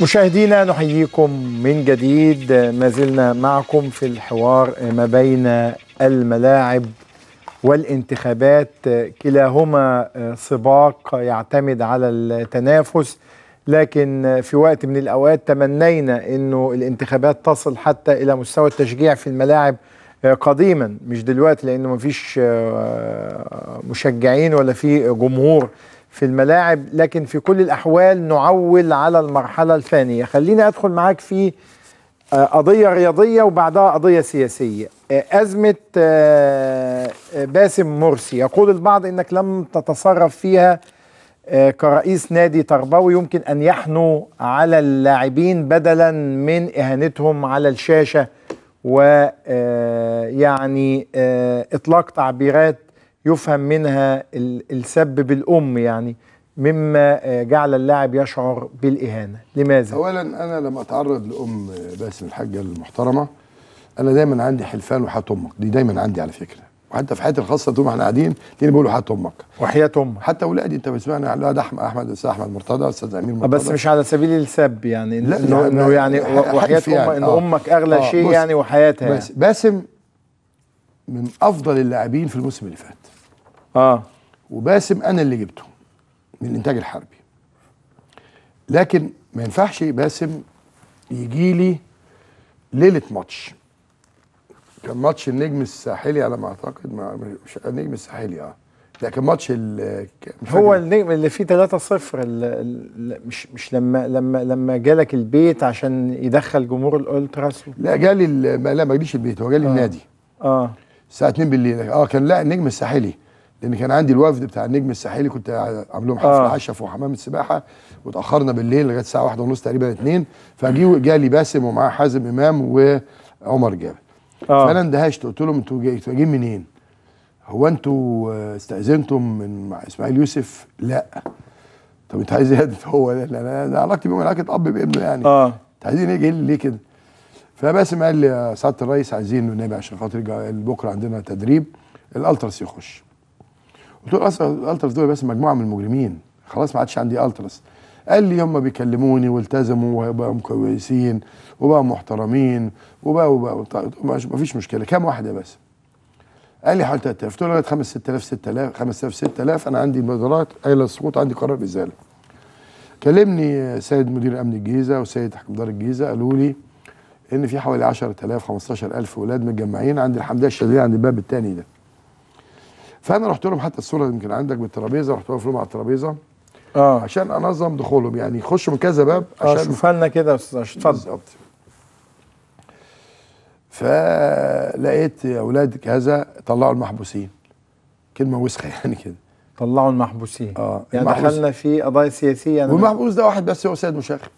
مشاهدينا نحييكم من جديد ما زلنا معكم في الحوار ما بين الملاعب والانتخابات كلاهما آه، سباق يعتمد على التنافس لكن في وقت من الاوقات تمنينا انه الانتخابات تصل حتى الى مستوى التشجيع في الملاعب آه، قديما مش دلوقتي لانه ما فيش آه، مشجعين ولا في جمهور في الملاعب لكن في كل الأحوال نعول على المرحلة الثانية خليني أدخل معاك في آه، قضية رياضية وبعدها قضية سياسية آه، أزمة آه، باسم مرسي يقول البعض أنك لم تتصرف فيها كرئيس نادي تربوي يمكن أن يحنوا على اللاعبين بدلا من إهانتهم على الشاشة ويعني إطلاق تعبيرات يفهم منها السب بالأم يعني مما آه، جعل اللاعب يشعر بالإهانة لماذا؟ أولا أنا لما أتعرض لأم باسم الحاجة المحترمة أنا دايما عندي حلفان وحات أمك دي دايما عندي على فكرة وحتى في حياتي الخاصه طول ما احنا قاعدين تلاقيني بقول حياه امك وحياه امك حتى اولادي انت بتسمعني لا ده احمد احمد الاستاذ احمد مرتضى استاذ امير آه، مرتضى بس مش على سبيل السب يعني انه يعني, يعني وحياه امك يعني ان آه. امك اغلى آه شيء يعني وحياتها يعني. باسم من افضل اللاعبين في الموسم اللي فات اه وباسم انا اللي جبته من الانتاج الحربي لكن ما ينفعش باسم يجي لي ليله ماتش كان ماتش النجم الساحلي على ما اعتقد مع مش النجم الساحلي اه ده كان ماتش هو النجم اللي فيه 3-0 مش مش لما لما لما جالك البيت عشان يدخل جمهور الالتراس لا جالي ما لا ما جاليش البيت هو جالي آه. النادي اه الساعه 2 بالليل اه كان لا النجم الساحلي لان كان عندي الوفد بتاع النجم الساحلي كنت عامل لهم حفله آه. عشاء في حمام السباحه واتاخرنا بالليل لغايه الساعه واحدة ونص تقريبا 2 فجي جالي باسم ومعاه حازم امام وعمر جابر آه. فانا اندهشت قلت لهم انتوا جايين منين؟ هو انتوا استاذنتم من مع اسماعيل يوسف؟ لا طب انت عايز ايه هو ده انا علاقتي بيهم علاقه اب بابنه يعني اه انت عايزين ايه جايين ليه كده؟ فباسم قال لي يا سعاده الرئيس عايزين النبي عشان خاطر بكره عندنا تدريب الالترس يخش قلت له اصل الالترس دول بس مجموعه من المجرمين خلاص ما عادش عندي الترس قال لي هم بيكلموني والتزموا وبقوا كويسين وبقوا محترمين وبقوا وبقوا ما فيش مشكله كام واحد يا باسم قال لي حوالي 3000 قلت له لغايه 5 6000 6000 5000 6000 انا عندي مدارات قايله السقوط عندي قرار ازاله كلمني سيد مدير امن الجيزه وسيد دار الجيزه قالوا لي ان في حوالي 10000 15000 ولاد متجمعين عند الحمديه الشاذليه عند الباب الثاني ده فانا رحت لهم حتى الصوره يمكن عندك بالترابيزه رحت واقف لهم على الترابيزه اه عشان انظم دخولهم يعني يخشوا من كذا باب آه، عشان اه لنا كده يا استاذ اتفضل بالظبط فلقيت اولاد كذا طلعوا المحبوسين كلمه وسخه يعني كده طلعوا المحبوسين اه يعني دخلنا في قضايا سياسيه والمحبوس ده واحد بس هو سيد مشاغب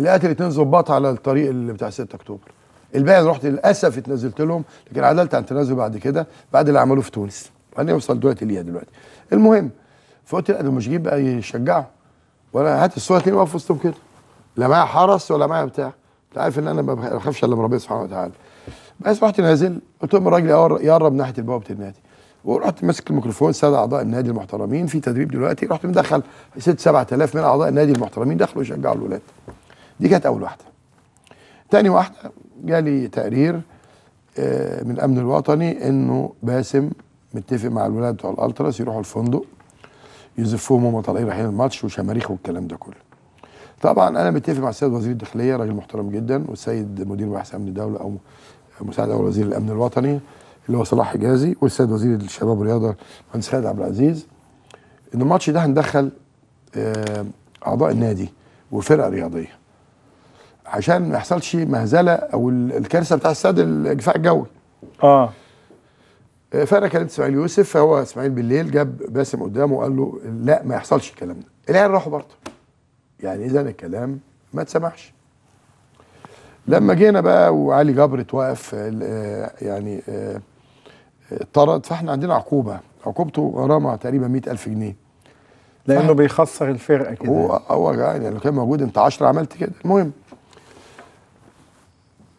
لقيت الاثنين ظباط على الطريق اللي بتاع 6 اكتوبر الباقي رحت للاسف اتنازلت لهم لكن عدلت عن تنازل بعد كده بعد اللي عملوه في تونس هنوصل دلوقتي ليها دلوقتي المهم فقلت لا مش جيب بقى يشجعوا وانا هات الصوره تاني واقف وسطهم كده لا معايا حرس ولا معايا بتاع انت عارف ان انا ما بخافش الا من ربنا سبحانه وتعالى بس رحت نازل قلت لهم الراجل يقرب ناحيه بوابه النادي ورحت ماسك الميكروفون سادة اعضاء النادي المحترمين في تدريب دلوقتي رحت مدخل 6 7000 من اعضاء النادي المحترمين دخلوا يشجعوا الاولاد دي كانت اول واحده تاني واحده جالي تقرير آه، من الامن الوطني انه باسم متفق مع الولاد بتوع الالتراس يروحوا الفندق يزفوهم وهم طالعين رايحين الماتش وشماريخ والكلام ده كله طبعا انا متفق مع السيد وزير الداخليه راجل محترم جدا والسيد مدير بحث امن الدوله او مساعد اول وزير الامن الوطني اللي هو صلاح حجازي والسيد وزير الشباب والرياضه المهندس خالد عبد العزيز ان الماتش ده هندخل آه، اعضاء النادي وفرقه رياضيه عشان ما يحصلش مهزله او الكارثه بتاع السد الجفاء الجوي اه, آه، فانا كلمت اسماعيل يوسف فهو اسماعيل بالليل جاب باسم قدامه وقال له لا ما يحصلش الكلام ده العيال راحوا برضه يعني اذا الكلام ما اتسمعش لما جينا بقى وعلي جبر اتوقف آه، يعني آه، اتطرد فاحنا عندنا عقوبه عقوبته غرامه تقريبا 100000 جنيه لانه بيخسر الفرقه كده هو هو يعني لو كان موجود انت 10 عملت كده المهم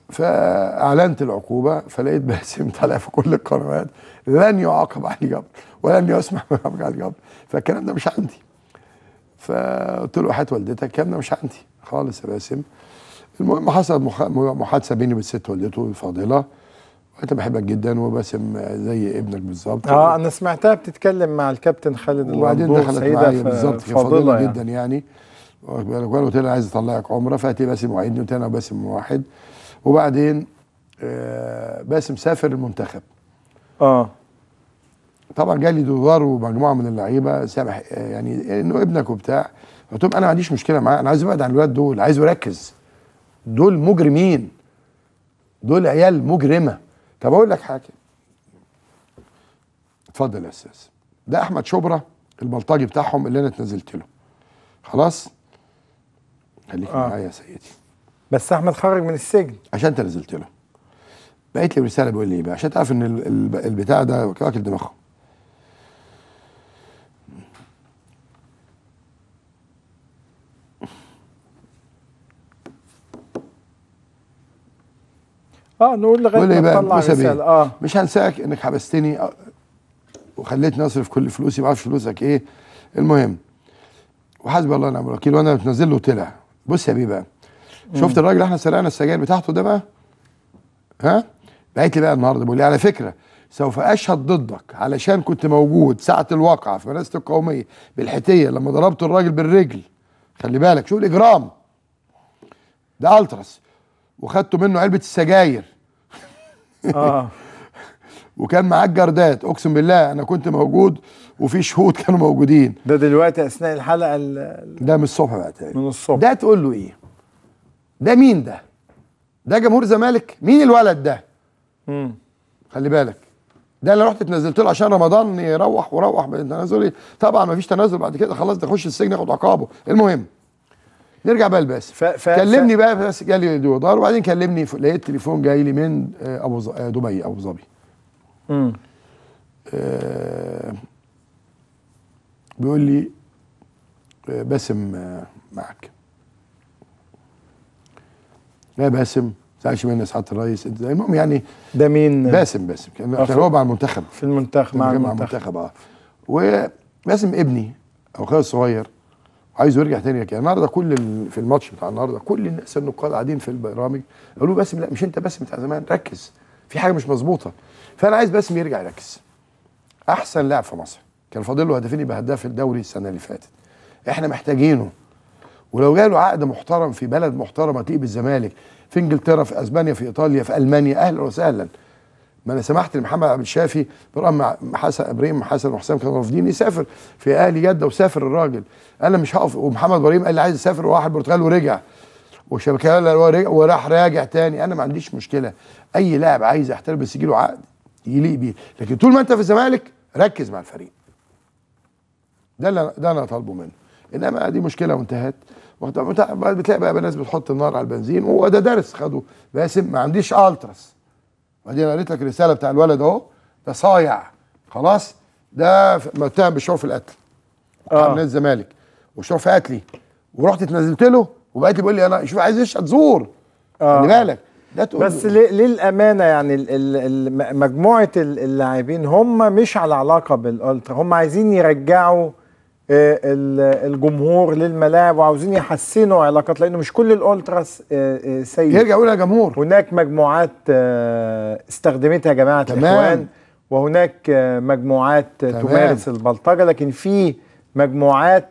فاعلنت العقوبه فلقيت باسم طالع في كل القنوات لن يعاقب علي جبر ولن يسمح بعقاب علي جبر فالكلام ده مش عندي فقلت له هات والدتك الكلام ده مش عندي خالص يا باسم المهم حصلت محادثه بيني وبين الست والدته الفاضله انت بحبك جدا وباسم زي ابنك بالظبط اه انا سمعتها بتتكلم مع الكابتن خالد وبعدين دخلت معايا بالظبط فاضله يعني. جدا يعني, يعني. وانا قلت لها عايز اطلعك عمره فاتي باسم وعدني قلت انا باسم واحد وبعدين آه، باسم سافر المنتخب اه طبعا جالي دوار ومجموعه من اللعيبه سامح آه، يعني انه ابنك وبتاع قلت لهم انا ما عنديش مشكله معاه انا عايز ابعد عن الولاد دول عايز اركز دول مجرمين دول عيال مجرمه طب اقول لك حاجه اتفضل يا استاذ ده احمد شبرا البلطجي بتاعهم اللي انا اتنزلت له خلاص خليك آه. معايا يا سيدي بس احمد خرج من السجن عشان انت نزلت له بقيت لي رساله بيقول لي ايه بقى عشان تعرف ان البتاع ده واكل دماغهم اه نقول لغايه إيه ما تطلع رساله اه مش هنساك انك حبستني آه، وخليتني اصرف كل فلوسي ما اعرفش فلوسك ايه المهم وحسب الله نعم الوكيل وانا بتنزل له طلع بص يا بيه بقى شفت الراجل اللي احنا سرقنا السجاير بتاعته ده بقى ها بعت لي بقى النهارده بيقول لي على فكره سوف اشهد ضدك علشان كنت موجود ساعه الواقعه في مدرسه القوميه بالحتيه لما ضربت الراجل بالرجل خلي بالك شوف الاجرام ده التراس وخدته منه علبه السجاير اه وكان معاك جردات اقسم بالله انا كنت موجود وفي شهود كانوا موجودين ده دلوقتي اثناء الحلقه ال... ده من الصبح بقى تقريبا من الصبح ده تقول له ايه ده مين ده ده جمهور زمالك مين الولد ده مم. خلي بالك ده اللي رحت اتنزلت له عشان رمضان يروح وروح تنازلي طبعا ما فيش تنازل بعد كده خلاص ده خش السجن ياخد عقابه المهم نرجع بقى لباسم ف... ف... كلمني ف... بقى بس جالي دودار وبعدين كلمني لقيت تليفون جاي لي من آه، ابو ز... آه، دبي ابو ظبي امم آه... بيقول لي آه، باسم معاك لا باسم مني يا سعاده الرئيس المهم يعني ده مين باسم باسم كان هو مع المنتخب في المنتخب مع المنتخب, مع المنتخب اه وباسم ابني او خالد الصغير عايزه يرجع تاني يعني النهارده كل في الماتش بتاع النهارده كل الناس النقاد قاعدين في البرامج قالوا باسم لا مش انت باسم بتاع زمان ركز في حاجه مش مظبوطه فانا عايز باسم يرجع يركز احسن لاعب في مصر كان فاضل له هدفين يبقى هداف الدوري السنه اللي فاتت احنا محتاجينه ولو جاله عقد محترم في بلد محترمه تيجي بالزمالك في انجلترا في اسبانيا في ايطاليا في المانيا اهلا وسهلا ما انا سمحت لمحمد عبد الشافي برغم حسن ابراهيم حسن وحسام كانوا رافضين يسافر في اهلي جده وسافر الراجل انا مش هقف ومحمد ابراهيم قال لي عايز اسافر وراح البرتغال ورجع وشبكه وراح راجع تاني انا ما عنديش مشكله اي لاعب عايز يحترف بس يجي له عقد يليق بيه لكن طول ما انت في الزمالك ركز مع الفريق ده اللي ده انا طالبه منه انما دي مشكله وانتهت بتلاقي بقى ناس بتحط النار على البنزين وده درس خده باسم ما عنديش التراس وبعدين انا قريت لك الرساله بتاع الولد اهو ده صايع خلاص ده متهم بالشعور في القتل آه. نادي الزمالك والشعور في قتلي ورحت اتنزلت له وبقيت بيقول لي انا شوف عايز ايش تزور آه. خلي بالك ده تقول بس للامانه يعني مجموعه اللاعبين هم مش على علاقه بالالترا هم عايزين يرجعوا آه، الجمهور للملاعب وعاوزين يحسنوا علاقات لانه مش كل الالتراس آه، آه، سيء يقول يا جمهور هناك مجموعات استخدمتها جماعه الاخوان وهناك مجموعات تمام. تمارس البلطجه لكن في مجموعات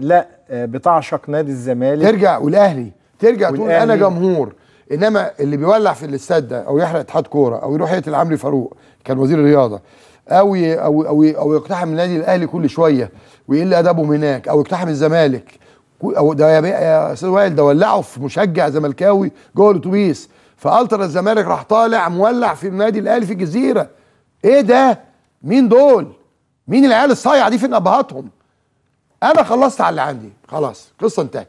لا بتعشق نادي الزمالك ترجع والاهلي ترجع تقول انا جمهور انما اللي بيولع في الاستاد ده او يحرق اتحاد كوره او يروح يقتل عمرو فاروق كان وزير الرياضه او او او, أو يقتحم النادي الاهلي كل شويه ويقل ادبه هناك او يقتحم الزمالك او ده يا استاذ وائل ده ولعه في مشجع زملكاوي جوه الاتوبيس فالترا الزمالك راح طالع مولع في النادي الاهلي في الجزيره ايه ده مين دول مين العيال الصايعه دي فين ابهاتهم انا خلصت على اللي عندي خلاص قصه انتهت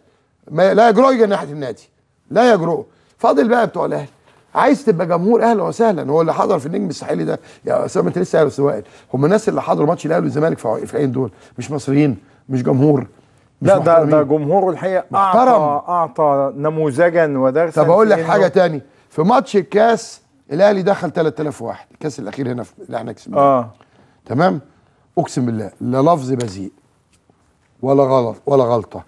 لا يجرؤوا يجي ناحيه النادي لا يجرؤوا فاضل بقى بتوع الاهلي عايز تبقى جمهور اهلا وسهلا هو اللي حضر في النجم الساحلي ده يا اسامه انت لسه قايل استاذ وائل هم الناس اللي حضروا ماتش الاهلي والزمالك في عين دول مش مصريين مش جمهور مش لا ده ده جمهوره الحقيقه اعطى اعطى نموذجا ودرسا طب اقول لك حاجه تاني في ماتش الكاس الاهلي دخل 3000 واحد الكاس الاخير هنا في اللي احنا كسبناه اه تمام اقسم بالله لا لفظ بذيء ولا غلط ولا غلطه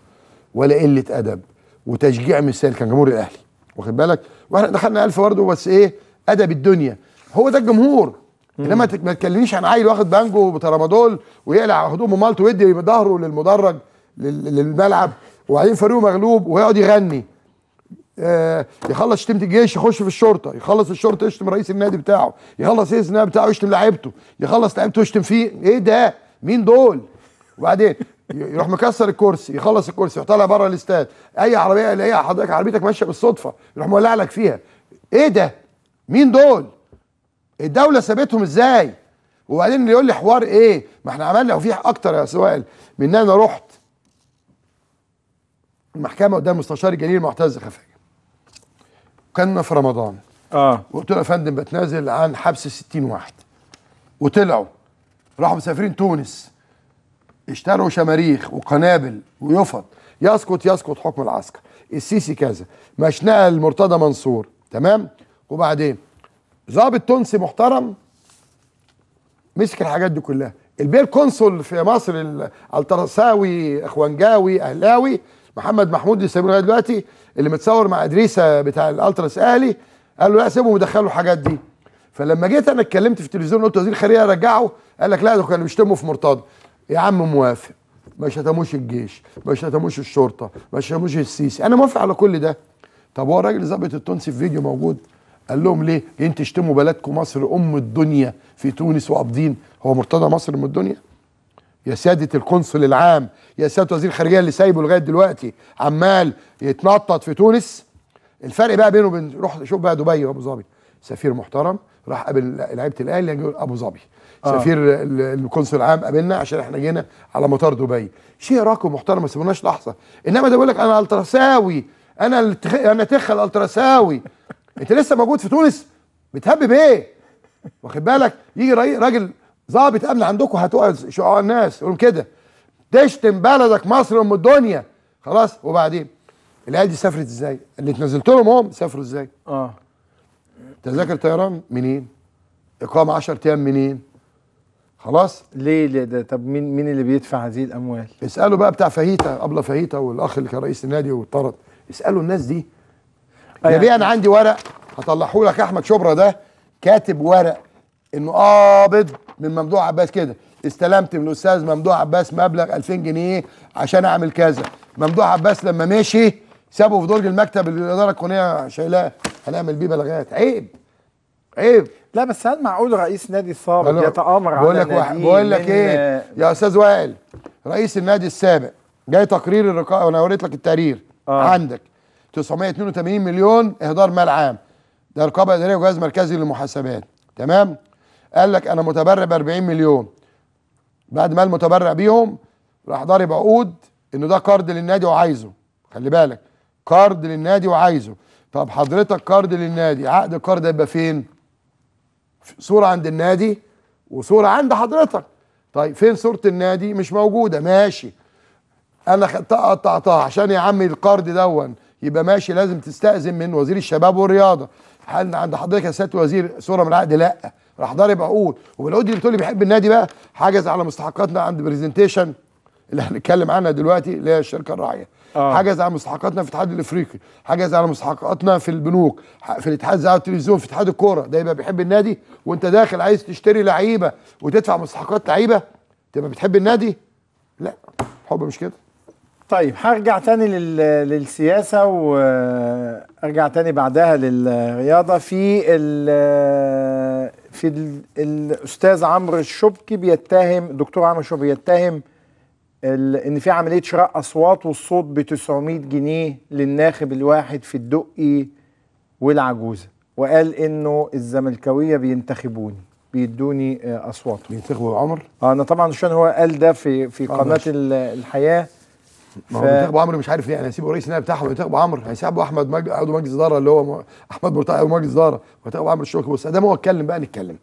ولا قله ادب وتشجيع مثال كان جمهور الاهلي واخد بالك واحنا دخلنا ألف برضه بس ايه ادب الدنيا هو ده الجمهور انما ما تكلمنيش عن عيل واخد بانجو وترامادول ويقلع هدومه مالته ويدي ظهره للمدرج للملعب وبعدين فريقه مغلوب ويقعد يغني آه يخلص شتيمه الجيش يخش في الشرطه يخلص الشرطه يشتم رئيس النادي بتاعه يخلص رئيس النادي بتاعه يشتم لعيبته يخلص لعيبته يشتم فيه ايه ده مين دول وبعدين يروح مكسر الكرسي يخلص الكرسي يطلع بره الاستاد اي عربيه الاقي حضرتك عربيتك ماشيه بالصدفه يروح مولع لك فيها ايه ده مين دول الدوله سابتهم ازاي وبعدين اللي يقول لي حوار ايه ما احنا عملنا وفي اكتر يا سؤال من ان انا رحت المحكمه قدام مستشار الجليل معتز خفاجه كنا في رمضان اه وقلت له يا فندم بتنازل عن حبس 60 واحد وطلعوا راحوا مسافرين تونس اشتروا شماريخ وقنابل ويفط يسقط يسقط حكم العسكر السيسي كذا مش نقل مرتضى منصور تمام وبعدين ضابط تونسي محترم مسك الحاجات دي كلها البير كونسول في مصر الترساوي اخوانجاوي اهلاوي محمد محمود اللي سايبينه لغايه دلوقتي اللي متصور مع ادريسه بتاع الالتراس اهلي قال له لا سيبهم ودخلوا الحاجات دي فلما جيت انا اتكلمت في التلفزيون قلت وزير الخارجيه رجعه قال لك لا ده كانوا بيشتموا في مرتضى يا عم موافق ما شتموش الجيش ما شتموش الشرطه ما شتموش السيسي انا موافق على كل ده طب هو الراجل ظابط التونسي في فيديو موجود قال لهم ليه جايين تشتموا بلدكم مصر ام الدنيا في تونس وقابضين هو مرتضى مصر ام الدنيا يا ساده القنصل العام يا ساده وزير الخارجيه اللي سايبه لغايه دلوقتي عمال يتنطط في تونس الفرق بقى بينه وبين روح شوف بقى دبي وابو ظبي سفير محترم راح قابل لعيبه الاهلي ابو ظبي آه. سفير القنصل العام قابلنا عشان احنا جينا على مطار دبي شيء راقي ومحترم ما سيبوناش لحظه انما ده بيقول لك انا التراساوي انا التخ... انا تخ الالتراساوي انت لسه موجود في تونس بتهبب ايه واخد بالك يجي راجل ظابط امن عندكم هتقعد شعاع الناس يقول كده تشتم بلدك مصر ام الدنيا خلاص وبعدين العيال دي سافرت ازاي اللي اتنزلت لهم هم سافروا ازاي اه تذاكر طيران منين اقامه 10 ايام منين خلاص ليه, ليه ده طب مين مين اللي بيدفع هذه الاموال اسالوا بقى بتاع فهيتا ابله فهيتا والاخ اللي كان رئيس النادي واتطرد اسالوا الناس دي آه، يا بيه يعني انا عندي ورق هطلعه لك احمد شبرا ده كاتب ورق انه قابض من ممدوح عباس كده استلمت من الاستاذ ممدوح عباس مبلغ 2000 جنيه عشان اعمل كذا ممدوح عباس لما مشي سابه في درج المكتب الاداره القانونيه شايلاه هنعمل بيه بلاغات عيب عيب إيه؟ لا بس هل معقول رئيس نادي السابق يتامر على بقول لك بقول لك ايه يا استاذ وائل رئيس النادي السابق جاي تقرير الرقابه انا وريت لك التقرير آه. عندك 982 مليون اهدار مال عام ده رقابه اداريه وجهاز مركزي للمحاسبات تمام قال لك انا متبرع ب 40 مليون بعد ما المتبرع بيهم راح ضارب عقود انه ده كارد للنادي وعايزه خلي بالك كارد للنادي وعايزه طب حضرتك كارد للنادي عقد الكارد هيبقى فين صوره عند النادي وصوره عند حضرتك طيب فين صوره النادي مش موجوده ماشي انا قطعتها عشان يا عمي القرض دون يبقى ماشي لازم تستأذن من وزير الشباب والرياضه هل عند حضرتك يا سياده الوزير صوره من العقد لا راح ضارب عقود والعقود اللي بتقول لي بيحب النادي بقى حجز على مستحقاتنا عند برزنتيشن اللي هنتكلم عنها دلوقتي اللي هي الشركه الراعيه آه. حجز على مستحقاتنا في الاتحاد الافريقي حجز على مستحقاتنا في البنوك في الاتحاد زي التلفزيون في اتحاد الكوره ده يبقى بيحب النادي وانت داخل عايز تشتري لعيبه وتدفع مستحقات لعيبه تبقى بتحب النادي لا حب مش كده طيب هرجع تاني لل... للسياسة وارجع تاني بعدها للرياضة في ال... في ال... الأستاذ عمرو الشبكي بيتهم الدكتور عمرو الشبكي بيتهم ان في عمليه شراء اصوات والصوت ب 900 جنيه للناخب الواحد في الدقي والعجوزه وقال انه الزملكاويه بينتخبوني بيدوني آه، اصواتهم بينتخبوا عمر اه انا طبعا عشان هو قال ده في في آه، قناه الحياه ما هو بينتخبوا عمرو مش عارف ليه يعني هيسيبوا رئيس النائب بتاعهم وينتخبوا عمرو هيسيبوا احمد مج... عضو مجلس اداره اللي هو احمد مرتضى عضو مجلس اداره وينتخبوا عمرو الشوكي بص ده هو اتكلم بقى نتكلم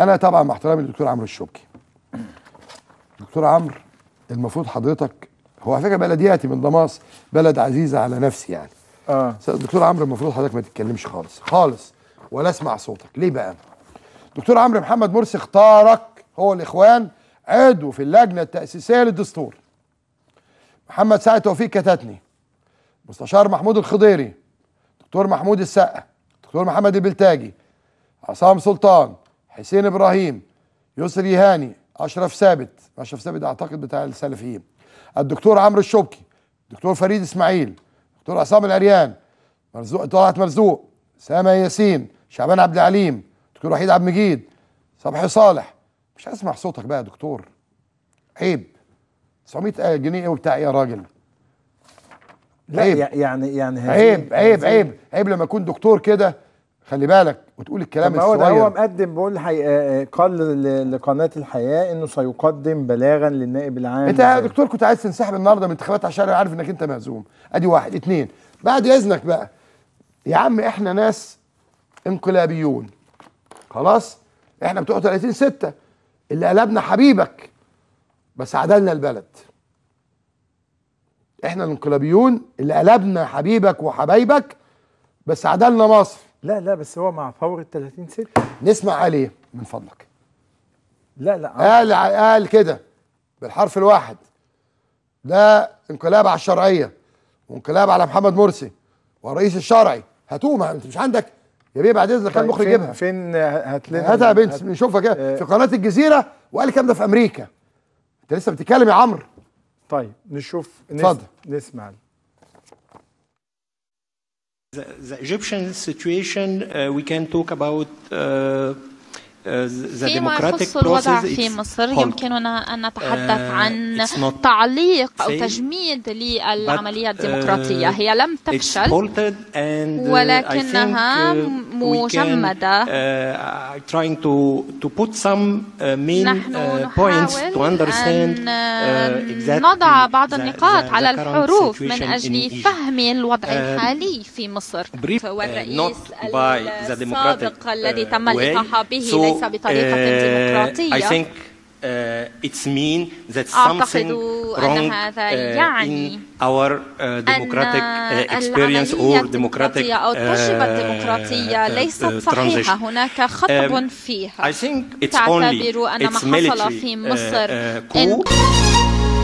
انا طبعا مع احترامي للدكتور عمرو الشوكي دكتور عمرو المفروض حضرتك هو على فكره بلدياتي من ضماص بلد عزيزه على نفسي يعني اه دكتور عمرو المفروض حضرتك ما تتكلمش خالص خالص ولا اسمع صوتك ليه بقى دكتور عمرو محمد مرسي اختارك هو الاخوان عضو في اللجنه التاسيسيه للدستور محمد سعد توفيق كتتني مستشار محمود الخضيري دكتور محمود السقا دكتور محمد البلتاجي عصام سلطان حسين ابراهيم يسري هاني اشرف ثابت اشرف ثابت اعتقد بتاع السلفيين الدكتور عمرو الشبكي دكتور فريد اسماعيل دكتور عصام العريان مرزوق طلعت مرزوق سامة ياسين شعبان عبد العليم دكتور وحيد عبد المجيد صبحي صالح مش هسمع صوتك بقى يا دكتور عيب 900 آه، جنيه إيه وبتاع ايه يا راجل لا عيب. يعني يعني عيب عيب عيب عيب لما اكون دكتور كده خلي بالك وتقول الكلام الصغير هو مقدم بقول حي... آه، آه، قال لقناه الحياه انه سيقدم بلاغا للنائب العام انت يا دكتور كنت عايز تنسحب النهارده من الانتخابات عشان انا عارف انك انت مهزوم ادي واحد اتنين بعد اذنك بقى يا عم احنا ناس انقلابيون خلاص احنا بتوع 30 6 اللي قلبنا حبيبك بس عدلنا البلد احنا الانقلابيون اللي قلبنا حبيبك وحبايبك بس عدلنا مصر لا لا بس هو مع فورة 30 6 نسمع عليه من فضلك لا لا آه. قال قال كده بالحرف الواحد ده انقلاب على الشرعيه وانقلاب على محمد مرسي والرئيس الشرعي هاتوه انت مش عندك يا بيه بعد اذنك كان طيب، مخرج يجيبها فين هات لنا هاتها يا بنت نشوفها كده آه. في قناه الجزيره وقال الكلام ده في امريكا انت لسه بتتكلم يا عمرو طيب نشوف اتفضل نسمع The, the Egyptian situation, uh, we can talk about uh, uh فيما يخص الوضع في مصر يمكننا أن نتحدث uh, عن تعليق أو تجميد للعملية uh, الديمقراطية هي لم تفشل ولكنها مجمدة نحن uh, to to نضع بعض النقاط على الحروف من أجل فهم الوضع uh, الحالي في مصر uh, والرئيس السابق الذي تم اللقاح به ليس بطريقة ديمقراطية I think it's mean that something أن هذا uh, يعني our uh, uh democratic أو التجربة uh, الديمقراطية ليست صحيحة هناك um, خطب فيها I think it's only تعتبر أن ما حصل في مصر uh, uh,